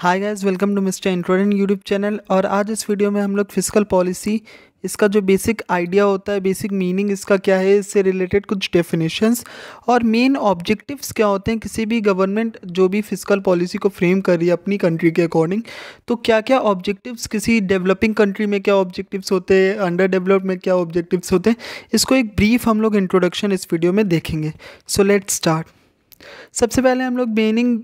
hi guys welcome to mister इंट्रोडन YouTube channel और आज इस वीडियो में हम लोग फिजिकल पॉलिसी इसका जो बेसिक आइडिया होता है बेसिक मीनिंग इसका क्या है इससे रिलेटेड कुछ डेफिनेशंस और मेन ऑब्जेक्टिव्स क्या होते हैं किसी भी गवर्नमेंट जो भी फिजिकल पॉलिसी को फ्रेम कर रही है अपनी कंट्री के अकॉर्डिंग तो क्या क्या ऑब्जेक्टिव्स किसी डेवलपिंग कंट्री में क्या ऑब्जेक्टिव्स होते हैं अंडर डेवलप में क्या ऑब्जेक्टिव्स होते हैं इसको एक ब्रीफ हम लोग इंट्रोडक्शन इस वीडियो में देखेंगे सो लेट स्टार्ट सबसे पहले हम लोग मीनिंग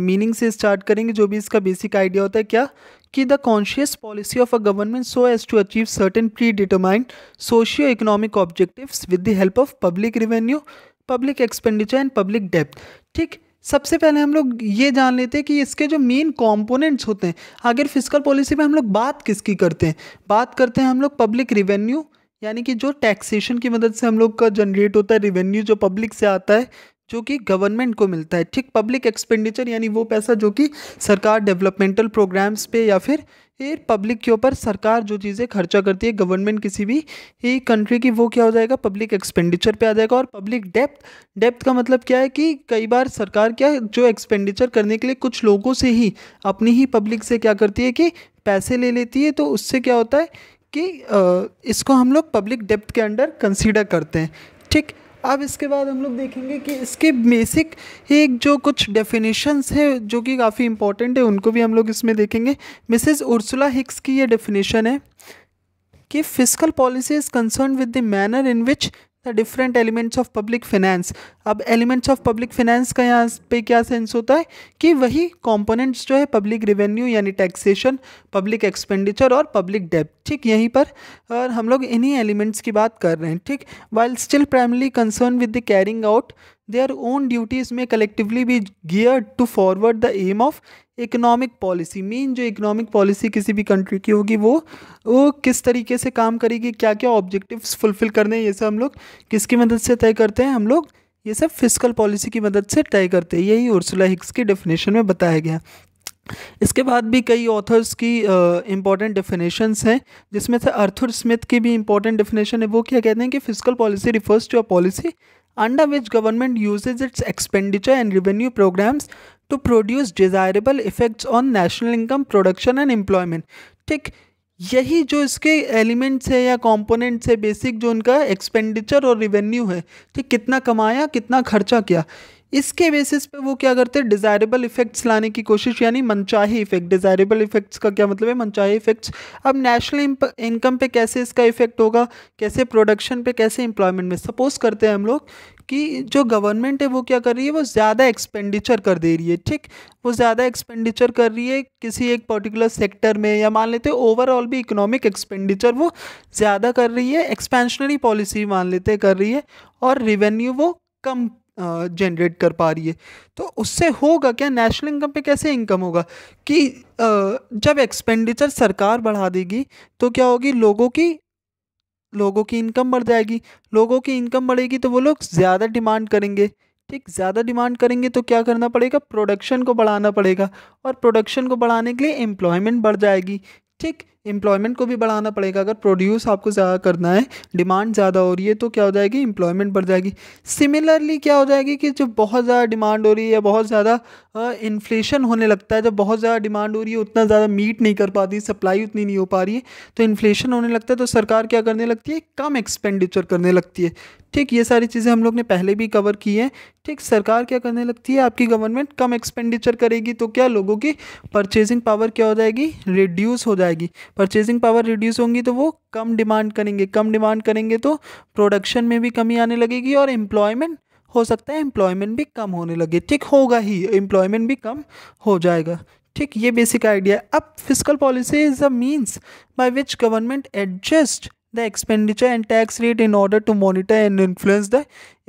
मीनिंग से स्टार्ट करेंगे जो भी इसका बेसिक आइडिया होता है क्या कि the conscious policy of a government so as to achieve certain predetermined socio economic objectives with the help of public revenue public expenditure and public डेप्थ ठीक सबसे पहले हम लोग ये जान लेते हैं कि इसके जो मेन कॉम्पोनेंट्स होते हैं अगर फिजिकल पॉलिसी में हम लोग बात किसकी करते हैं बात करते हैं हम लोग पब्लिक रिवेन्यू यानी कि जो टैक्सेशन की मदद से हम लोग का जनरेट होता है रिवेन्यू जो पब्लिक से आता है जो कि गवर्नमेंट को मिलता है ठीक पब्लिक एक्सपेंडिचर यानी वो पैसा जो कि सरकार डेवलपमेंटल प्रोग्राम्स पे या फिर पब्लिक के ऊपर सरकार जो चीज़ें खर्चा करती है गवर्नमेंट किसी भी ही कंट्री की वो क्या हो जाएगा पब्लिक एक्सपेंडिचर पे आ जाएगा और पब्लिक डेप्थ डेप्थ का मतलब क्या है कि कई बार सरकार क्या जो एक्सपेंडिचर करने के लिए कुछ लोगों से ही अपनी ही पब्लिक से क्या करती है कि पैसे ले लेती है तो उससे क्या होता है कि इसको हम लोग पब्लिक डेप्थ के अंडर कंसिडर करते हैं ठीक अब इसके बाद हम लोग देखेंगे कि इसके बेसिक एक जो कुछ डेफिनेशंस है जो कि काफ़ी इंपॉर्टेंट है उनको भी हम लोग इसमें देखेंगे मिसेस उर्सुला हिक्स की ये डेफिनेशन है कि physical policy is concern with the manner in which the different elements of public finance अब एलिमेंट्स ऑफ पब्लिक फाइनेंस का यहाँ पे क्या सेंस होता है कि वही कंपोनेंट्स जो है पब्लिक रिवेन्यू यानी टैक्सेशन पब्लिक एक्सपेंडिचर और पब्लिक डेप ठीक यहीं पर और हम लोग इन्हीं एलिमेंट्स की बात कर रहे हैं ठीक while still primarily concern with the carrying out their own duties may collectively be geared to forward the aim of economic policy मेन जो इकोनॉमिक पॉलिसी किसी भी कंट्री की होगी वो वो किस तरीके से काम करेगी क्या क्या objectives फुलफिल करने हैं ये सब हम लोग किसकी मदद से तय करते हैं हम लोग ये सब फिजिकल पॉलिसी की मदद से तय करते हैं यही उर्सुला हिक्स की डेफिनेशन में बताया गया इसके बाद भी कई ऑथर्स की इम्पॉर्टेंट डेफिनेशन डेफिनेशंस हैं जिसमें से अर्थुर स्मिथ की भी इम्पॉर्टेंट डेफिनेशन है वो क्या कहते हैं कि physical policy refers to a policy under which government uses its expenditure and revenue programs to produce desirable effects on national income production and employment ठीक यही जो इसके एलिमेंट्स है या कंपोनेंट्स है बेसिक जो उनका एक्सपेंडिचर और रिवेन्यू है ठीक कितना कमाया कितना खर्चा किया इसके बेसिस पे वो क्या करते हैं डिज़ायरेबल इफेक्ट्स लाने की कोशिश यानी मनचाही इफेक्ट डिज़ायरेबल इफेक्ट्स का क्या मतलब है मनचाही इफेक्ट्स अब नेशनल इनकम पे कैसे इसका इफेक्ट होगा कैसे प्रोडक्शन पे कैसे एम्प्लॉयमेंट में सपोज करते हैं हम लोग कि जो गवर्नमेंट है वो क्या कर रही है वो ज़्यादा एक्सपेंडिचर कर दे रही है ठीक वो ज़्यादा एक्सपेंडिचर कर रही है किसी एक पर्टिकुलर सेक्टर में या मान लेते हैं ओवरऑल भी इकोनॉमिक एक्सपेंडिचर वो ज़्यादा कर रही है एक्सपेंशनरी पॉलिसी मान लेते कर रही है और रिवेन्यू वो कम जनरेट कर पा रही है तो उससे होगा क्या नेशनल इनकम पे कैसे इनकम होगा कि जब एक्सपेंडिचर सरकार बढ़ा देगी तो क्या होगी लोगों की लोगों की इनकम बढ़ जाएगी लोगों की इनकम बढ़ेगी तो वो लोग ज़्यादा डिमांड करेंगे ठीक ज़्यादा डिमांड करेंगे तो क्या करना पड़ेगा प्रोडक्शन को बढ़ाना पड़ेगा और प्रोडक्शन को बढ़ाने के लिए एम्प्लॉयमेंट बढ़ जाएगी ठीक एम्प्लॉयमेंट को भी बढ़ाना पड़ेगा अगर प्रोड्यूस आपको ज़्यादा करना है डिमांड ज़्यादा हो रही है तो क्या हो जाएगी एम्प्लॉयमेंट बढ़ जाएगी सिमिलरली क्या हो जाएगी कि जब बहुत ज़्यादा डिमांड हो रही है या बहुत ज़्यादा इन्फ्लेशन होने लगता है जब बहुत ज़्यादा डिमांड हो रही है उतना ज़्यादा मीट नहीं कर पाती सप्लाई उतनी नहीं हो पा रही है तो इन्फ्लेशन होने लगता है तो सरकार क्या करने लगती है कम एक्सपेंडिचर करने लगती है ठीक ये सारी चीज़ें हम लोग ने पहले भी कवर की हैं ठीक सरकार क्या करने लगती है आपकी गवर्नमेंट कम एक्सपेंडिचर करेगी तो क्या लोगों की परचेजिंग पावर क्या हो जाएगी रिड्यूस हो जाएगी परचेजिंग पावर रिड्यूस होंगी तो वो कम डिमांड करेंगे कम डिमांड करेंगे तो प्रोडक्शन में भी कमी आने लगेगी और एम्प्लॉयमेंट हो सकता है एम्प्लॉयमेंट भी कम होने लगे ठीक होगा ही एम्प्लॉयमेंट भी कम हो जाएगा ठीक ये बेसिक आइडिया है अब physical policy is the means by which government adjust the expenditure and tax rate in order to monitor and influence the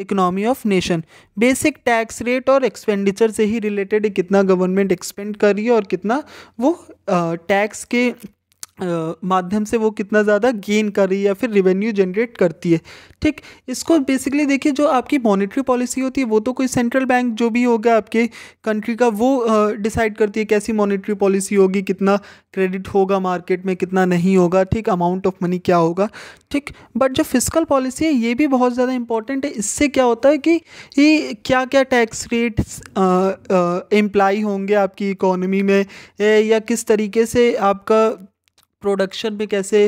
economy of nation basic tax rate और एक्सपेंडिचर से ही रिलेटेड कितना government expend कर रही है और कितना वो टैक्स के माध्यम से वो कितना ज़्यादा गेन कर रही है या फिर रिवेन्यू जनरेट करती है ठीक इसको बेसिकली देखिए जो आपकी मॉनेटरी पॉलिसी होती है वो तो कोई सेंट्रल बैंक जो भी होगा आपके कंट्री का वो डिसाइड करती है कैसी मॉनेटरी पॉलिसी होगी कितना क्रेडिट होगा मार्केट में कितना नहीं होगा ठीक अमाउंट ऑफ मनी क्या होगा ठीक बट जो फिजिकल पॉलिसी है ये भी बहुत ज़्यादा इंपॉर्टेंट है इससे क्या होता है कि ये क्या क्या टैक्स रेट्स एम्प्लाई होंगे आपकी इकोनॉमी में या किस तरीके से आपका प्रोडक्शन में कैसे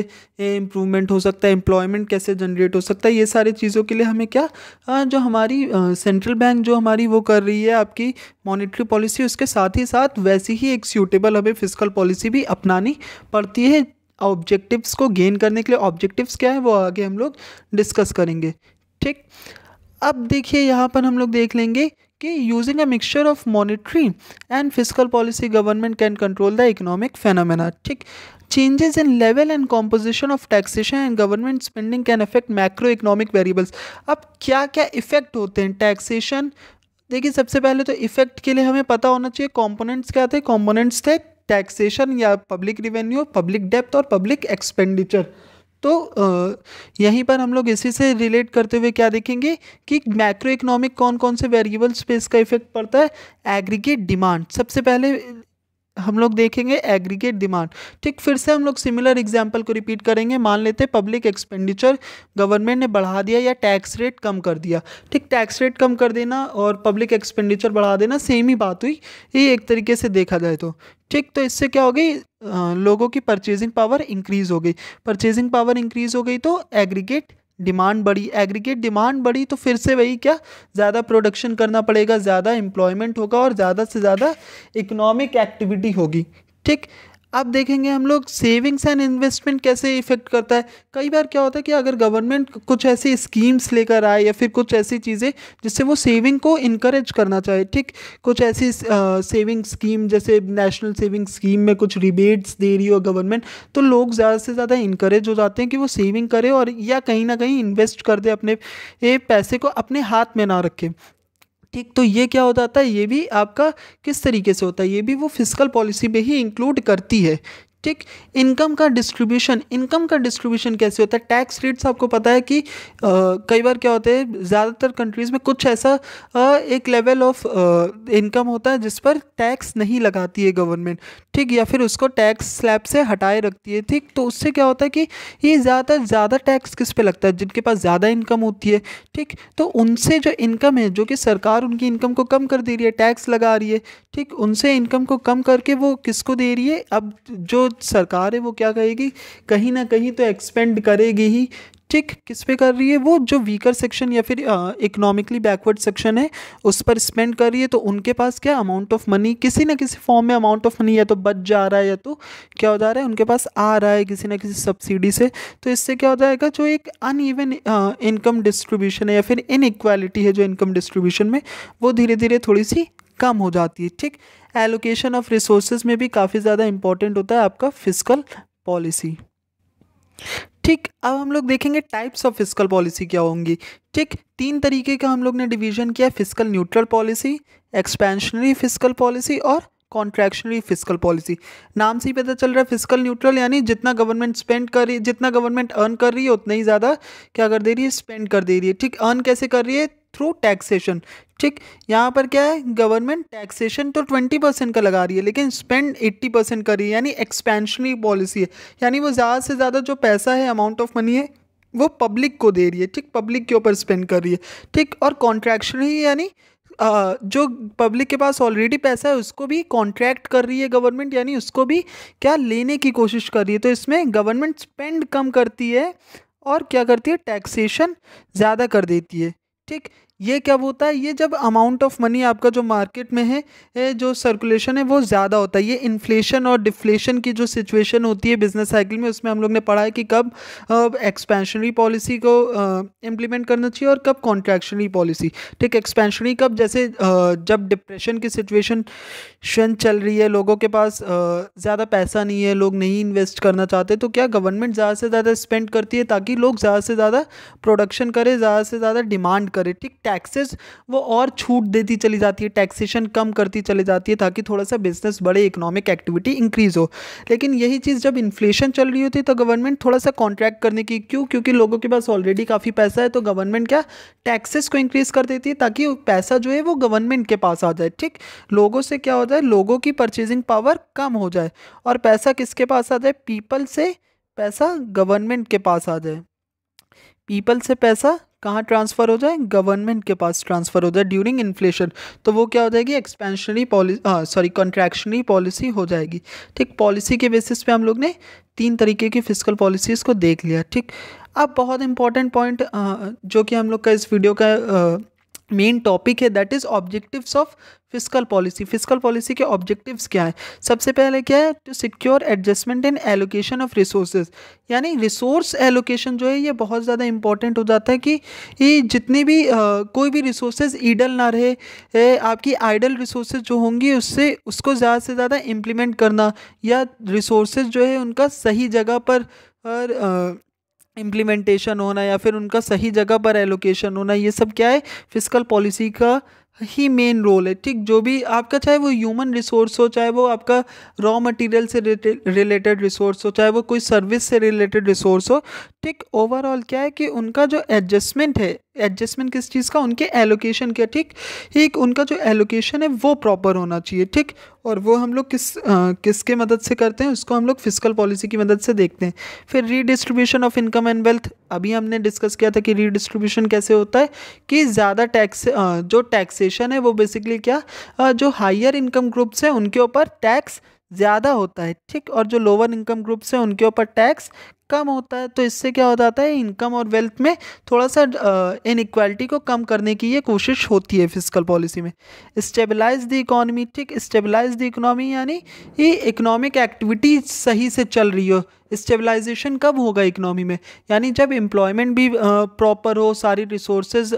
इम्प्रूवमेंट हो सकता है एम्प्लॉयमेंट कैसे जनरेट हो सकता है ये सारी चीज़ों के लिए हमें क्या आ, जो हमारी सेंट्रल बैंक जो हमारी वो कर रही है आपकी मॉनेटरी पॉलिसी उसके साथ ही साथ वैसी ही एक सूटेबल हमें फिजिकल पॉलिसी भी अपनानी पड़ती है ऑब्जेक्टिव्स को गेन करने के लिए ऑब्जेक्टिव्स क्या है वो आगे हम लोग डिस्कस करेंगे ठीक अब देखिए यहाँ पर हम लोग देख लेंगे कि using a mixture of monetary and physical policy government can control the economic phenomena ठीक changes in level and composition of taxation and government spending can affect macro economic variables अब क्या क्या इफेक्ट होते हैं टैक्सेशन देखिए सबसे पहले तो इफेक्ट के लिए हमें पता होना चाहिए कॉम्पोनेंट्स क्या थे कॉम्पोनेंट्स थे टैक्सेशन या पब्लिक रिवेन्यू पब्लिक डेप्थ और पब्लिक एक्सपेंडिचर तो यहीं पर हम लोग इसी से रिलेट करते हुए क्या देखेंगे कि मैक्रो इकोनॉमिक कौन कौन से वेरिएबल्स पे इसका इफेक्ट पड़ता है एग्रीगेट डिमांड सबसे पहले हम लोग देखेंगे एग्रीगेट डिमांड ठीक फिर से हम लोग सिमिलर एग्जाम्पल को रिपीट करेंगे मान लेते हैं पब्लिक एक्सपेंडिचर गवर्नमेंट ने बढ़ा दिया या टैक्स रेट कम कर दिया ठीक टैक्स रेट कम कर देना और पब्लिक एक्सपेंडिचर बढ़ा देना सेम ही बात हुई ये एक तरीके से देखा जाए तो ठीक तो इससे क्या हो गई लोगों की परचेजिंग पावर इंक्रीज़ हो गई परचेजिंग पावर इंक्रीज़ हो गई तो एग्रीगेट डिमांड बढ़ी एग्रीगेट डिमांड बढ़ी तो फिर से वही क्या ज़्यादा प्रोडक्शन करना पड़ेगा ज़्यादा एम्प्लॉयमेंट होगा और ज़्यादा से ज़्यादा इकोनॉमिक एक्टिविटी होगी ठीक अब देखेंगे हम लोग सेविंग्स एंड इन्वेस्टमेंट कैसे इफेक्ट करता है कई बार क्या होता है कि अगर गवर्नमेंट कुछ ऐसी स्कीम्स लेकर आए या फिर कुछ ऐसी चीज़ें जिससे वो सेविंग को इनक्रेज करना चाहे ठीक कुछ ऐसी सेविंग स्कीम जैसे नेशनल सेविंग स्कीम में कुछ रिबेट्स दे रही हो गवर्नमेंट तो लोग ज़्यादा से ज़्यादा इंकरेज हो जाते हैं कि वो सेविंग करें और या कहीं ना कहीं इन्वेस्ट कर दे अपने ये पैसे को अपने हाथ में ना रखें ठीक तो ये क्या हो जाता है ये भी आपका किस तरीके से होता है ये भी वो फिजिकल पॉलिसी में ही इंक्लूड करती है ठीक इनकम का डिस्ट्रीब्यूशन इनकम का डिस्ट्रीब्यूशन कैसे होता है टैक्स रेट्स आपको पता है कि आ, कई बार क्या होते हैं ज़्यादातर कंट्रीज़ में कुछ ऐसा आ, एक लेवल ऑफ इनकम होता है जिस पर टैक्स नहीं लगाती है गवर्नमेंट ठीक या फिर उसको टैक्स स्लैब से हटाए रखती है ठीक तो उससे क्या होता है कि ये ज़्यादातर ज़्यादा टैक्स किस पर लगता है जिनके पास ज़्यादा इनकम होती है ठीक तो उनसे जो इनकम है जो कि सरकार उनकी इनकम को कम कर दे रही है टैक्स लगा रही है ठीक उनसे इनकम को कम करके वो किसको दे रही है अब जो सरकार है वो क्या कहेगी कहीं ना कहीं तो एक्सपेंड करेगी ही ठीक किस पे कर रही है वो जो वीकर सेक्शन या फिर इकोनॉमिकली बैकवर्ड सेक्शन है उस पर स्पेंड कर रही है तो उनके पास क्या अमाउंट ऑफ मनी किसी ना किसी फॉर्म में अमाउंट ऑफ मनी या तो बच जा रहा है या तो क्या हो जा रहा है उनके पास आ रहा है किसी ना किसी सब्सिडी से तो इससे क्या हो जाएगा जो एक अनइवन इनकम डिस्ट्रीब्यूशन है या फिर इनक्वालिटी है जो इनकम डिस्ट्रीब्यूशन में वो धीरे धीरे थोड़ी सी कम हो जाती है ठीक एलोकेशन ऑफ रिसोर्स में भी काफ़ी ज़्यादा इंपॉर्टेंट होता है आपका फिजिकल पॉलिसी ठीक अब हम लोग देखेंगे टाइप्स ऑफ फिजिकल पॉलिसी क्या होंगी ठीक तीन तरीके का हम लोग ने डिवीजन किया physical neutral policy expansionary physical policy और कॉन्ट्रैक्शनरी फिजिकल पॉलिसी नाम से ही पता चल रहा है फिजिकल न्यूट्रल यानी जितना गवर्नमेंट स्पेंड कर रही जितना गवर्नमेंट अर्न कर रही है उतना ही ज़्यादा क्या कर दे रही है स्पेंड कर दे रही है ठीक अर्न कैसे कर रही है थ्रू टैक्सेशन ठीक यहाँ पर क्या है गवर्नमेंट टैक्सेशन तो ट्वेंटी परसेंट का लगा रही है लेकिन स्पेंड एट्टी परसेंट कर रही है यानी एक्सपेंशनरी पॉलिसी है यानी वो ज़्यादा से ज़्यादा जो पैसा है अमाउंट ऑफ मनी है वो पब्लिक को दे रही है ठीक पब्लिक के ऊपर स्पेंड कर रही है ठीक और कॉन्ट्रैक्शनरी यानी आ, जो पब्लिक के पास ऑलरेडी पैसा है उसको भी कॉन्ट्रैक्ट कर रही है गवर्नमेंट यानी उसको भी क्या लेने की कोशिश कर रही है तो इसमें गवर्नमेंट स्पेंड कम करती है और क्या करती है टैक्सेशन ज़्यादा कर देती है ठीक ये क्या होता है ये जब अमाउंट ऑफ मनी आपका जो मार्केट में है जो सर्कुलेशन है वो ज़्यादा होता है ये इन्फ्लेशन और डिफ्लेशन की जो सिचुएशन होती है बिजनेस साइकिल में उसमें हम लोग ने पढ़ा है कि कब एक्सपेंशनरी पॉलिसी को इम्प्लीमेंट करना चाहिए और कब कॉन्ट्रैक्शनरी पॉलिसी ठीक एक्सपेंशनरी कब जैसे जब डिप्रेशन की सिचुएशन शन चल रही है लोगों के पास ज़्यादा पैसा नहीं है लोग नहीं इन्वेस्ट करना चाहते तो क्या गवर्नमेंट ज़्यादा से ज़्यादा स्पेंड करती है ताकि लोग ज़्यादा से ज़्यादा प्रोडक्शन करें ज़्यादा से ज़्यादा डिमांड करें ठीक टैक्सेस वो और छूट देती चली जाती है टैक्सेशन कम करती चली जाती है ताकि थोड़ा सा बिजनेस बड़े इकोनॉमिक एक्टिविटी इंक्रीज़ हो लेकिन यही चीज़ जब इन्फ्लेशन चल रही होती है तो गवर्नमेंट थोड़ा सा कॉन्ट्रैक्ट करने की क्यों क्योंकि लोगों के पास ऑलरेडी काफ़ी पैसा है तो गवर्नमेंट क्या टैक्सेस को इंक्रीज़ कर देती है ताकि पैसा जो है वो गवर्नमेंट के पास आ जाए ठीक लोगों से क्या हो जाए लोगों की परचेजिंग पावर कम हो जाए और पैसा किसके पास आ जाए पीपल से पैसा गवर्नमेंट के पास आ जाए पीपल से पैसा कहाँ ट्रांसफ़र हो जाए गवर्नमेंट के पास ट्रांसफ़र हो जाए ड्यूरिंग इन्फ्लेशन तो वो क्या हो जाएगी एक्सपेंशनरी पॉलिसी हाँ, सॉरी कॉन्ट्रैक्शनरी पॉलिसी हो जाएगी ठीक पॉलिसी के बेसिस पे हम लोग ने तीन तरीके की फिजिकल पॉलिसीज़ को देख लिया ठीक अब बहुत इंपॉर्टेंट पॉइंट जो कि हम लोग का इस वीडियो का मेन टॉपिक है that is objectives of physical policy physical policy के ऑब्जेक्टिव्स क्या है सबसे पहले क्या है to secure adjustment in allocation of resources यानी रिसोर्स एलोकेशन जो है ये बहुत ज़्यादा इंपॉर्टेंट हो जाता है कि ये जितने भी आ, कोई भी रिसोर्सेज ईडल ना रहे ए, आपकी आइडल रिसोर्सेज जो होंगी उससे उसको ज़्यादा से ज़्यादा इम्प्लीमेंट करना या रिसोर्सेज जो है उनका सही जगह पर और इम्प्लीमेंटेशन होना या फिर उनका सही जगह पर एलोकेशन होना ये सब क्या है फिजिकल पॉलिसी का ही मेन रोल है ठीक जो भी आपका चाहे वो ह्यूमन रिसोर्स हो चाहे वो आपका रॉ मटेरियल से रिलेटेड रिसोर्स हो चाहे वो कोई सर्विस से रिलेटेड रिसोर्स हो ठीक ओवरऑल क्या है कि उनका जो एडजस्टमेंट है एडजस्टमेंट किस चीज़ का उनके एलोकेशन का ठीक एक उनका जो एलोकेशन है वो प्रॉपर होना चाहिए ठीक और वो हम लोग किस आ, किसके मदद से करते हैं उसको हम लोग फिजिकल पॉलिसी की मदद से देखते हैं फिर redistribution of income and wealth अभी हमने डिस्कस किया था कि रीडिस्ट्रीब्यूशन कैसे होता है कि ज़्यादा टैक्स जो टैक्स टैक्सेशन है वो बेसिकली क्या जो हायर इनकम ग्रुप्स हैं उनके ऊपर टैक्स ज़्यादा होता है ठीक और जो लोअर इनकम ग्रुप्स हैं उनके ऊपर टैक्स कम होता है तो इससे क्या हो जाता है इनकम और वेल्थ में थोड़ा सा इनक्वालिटी को कम करने की ये कोशिश होती है फिजिकल पॉलिसी में स्टेबलाइज द इकोनॉमी ठीक स्टेबलाइज द इकोनॉमी यानी ये इकोनॉमिक एक्टिविटी सही से चल रही हो स्टेबलाइजेशन कब होगा इकोनॉमी में यानी जब एम्प्लॉयमेंट भी प्रॉपर हो सारी रिसोर्सेज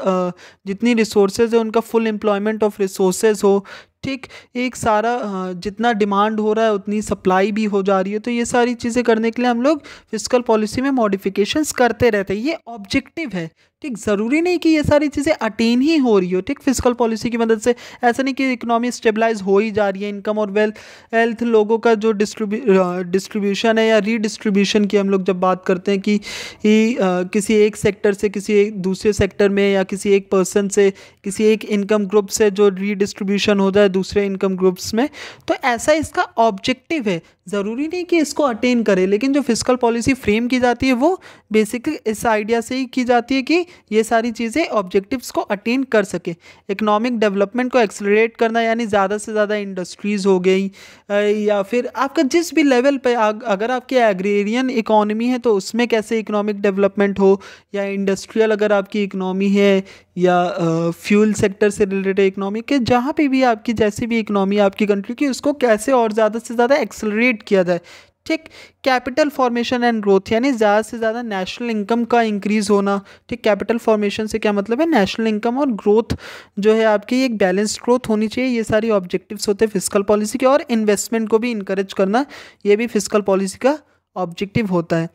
जितनी रिसोर्सेज है उनका फुल एम्प्लॉयमेंट ऑफ रिसोर्सेज हो ठीक एक सारा जितना डिमांड हो रहा है उतनी सप्लाई भी हो जा रही है तो ये सारी चीज़ें करने के लिए हम लोग फिजिकल फिजिकल पॉलिसी में मॉडिफिकेशंस करते रहते हैं ये ऑब्जेक्टिव है ठीक ज़रूरी नहीं कि ये सारी चीज़ें अटेन ही हो रही हो ठीक फिजिकल पॉलिसी की मदद से ऐसा नहीं कि इकोनॉमी स्टेबलाइज हो ही जा रही है इनकम और वेल्थ हेल्थ लोगों का जो डिस्ट्रीब्यूशन है या रीडिस्ट्रीब्यूशन की हम लोग जब बात करते हैं कि ही, आ, किसी एक सेक्टर से किसी एक दूसरे सेक्टर में या किसी एक पर्सन से किसी एक इनकम ग्रुप से जो रीडिस्ट्रीब्यूशन हो जाए दूसरे इनकम ग्रुप्स में तो ऐसा इसका ऑब्जेक्टिव है ज़रूरी नहीं कि इसको अटेन करे लेकिन जो फिजिकल पॉलिसी फ्रेम की जाती है वो बेसिकली इस आइडिया से ही की जाती है कि ये सारी चीज़ें ऑब्जेक्टिव्स को अटेन कर सके इकोनॉमिक डेवलपमेंट को एक्सलरेट करना यानी ज़्यादा से ज़्यादा इंडस्ट्रीज़ हो गई या फिर आपका जिस भी लेवल पर अगर आपकी एग्रेरियन इकोनॉमी है तो उसमें कैसे इकोनॉमिक डेवलपमेंट हो या इंडस्ट्रियल अगर आपकी इकोनॉमी है या फ्यूल सेक्टर से रिलेटेड इकोनॉमी के जहाँ पे भी आपकी जैसी भी इकोनॉमी आपकी कंट्री की उसको कैसे और ज़्यादा से ज़्यादा एक्सलरेट किया जाए ठीक कैपिटल फॉर्मेशन एंड ग्रोथ यानी ज़्यादा से ज़्यादा नेशनल इनकम का इंक्रीज़ होना ठीक कैपिटल फॉर्मेशन से क्या मतलब है नेशनल इनकम और ग्रोथ जो है आपकी एक बैलेंस्ड ग्रोथ होनी चाहिए ये सारी ऑब्जेक्टिव्स होते हैं फिजिकल पॉलिसी के और इन्वेस्टमेंट को भी इंकरेज करना ये भी फिजिकल पॉलिसी का ऑब्जेक्टिव होता है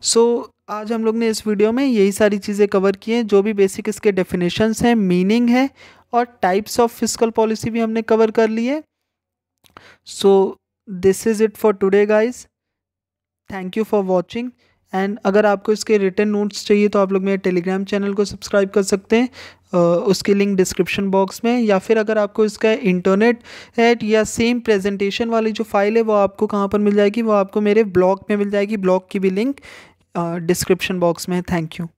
सो so, आज हम लोग ने इस वीडियो में यही सारी चीज़ें कवर की हैं जो भी बेसिक इसके डेफिनेशंस हैं मीनिंग है और टाइप्स ऑफ फिजिकल पॉलिसी भी हमने कवर कर ली है so so, this is it for today guys thank you for watching and अगर आपको इसके रिटर्न नोट्स चाहिए तो आप लोग मेरे टेलीग्राम चैनल को सब्सक्राइब कर सकते हैं uh, उसकी लिंक डिस्क्रिप्शन बॉक्स में या फिर अगर आपको इसका इंटरनेट एट या सेम प्रेजेंटेशन वाली जो फाइल है वो आपको कहाँ पर मिल जाएगी वो आपको मेरे ब्लॉग में मिल जाएगी ब्लॉग की भी लिंक डिस्क्रिप्शन बॉक्स में है थैंक यू